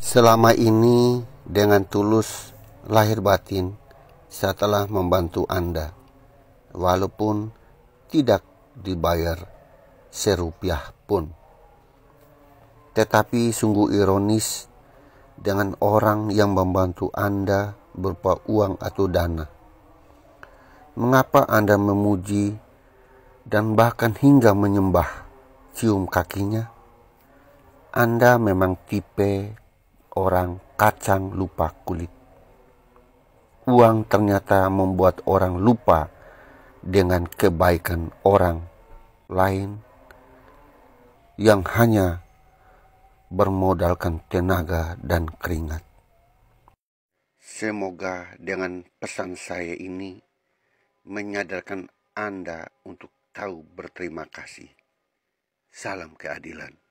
Selama ini dengan tulus lahir batin saya telah membantu Anda walaupun tidak dibayar serupiah pun. Tetapi sungguh ironis dengan orang yang membantu Anda berupa uang atau dana. Mengapa Anda memuji dan bahkan hingga menyembah cium kakinya? Anda memang tipe orang kacang lupa kulit. Uang ternyata membuat orang lupa dengan kebaikan orang lain yang hanya bermodalkan tenaga dan keringat. Semoga dengan pesan saya ini menyadarkan Anda untuk tahu berterima kasih. Salam keadilan.